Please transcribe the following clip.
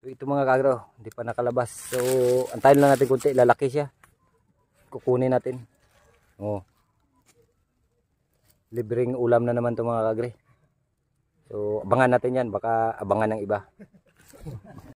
So, ito mga kagro, hindi pa nakalabas. So, antayin lang natin kunti, lalaki siya. Kukunin natin. Oh. Libreng ulam na naman 'to mga kagre. So, abangan natin 'yan, baka abangan ng iba.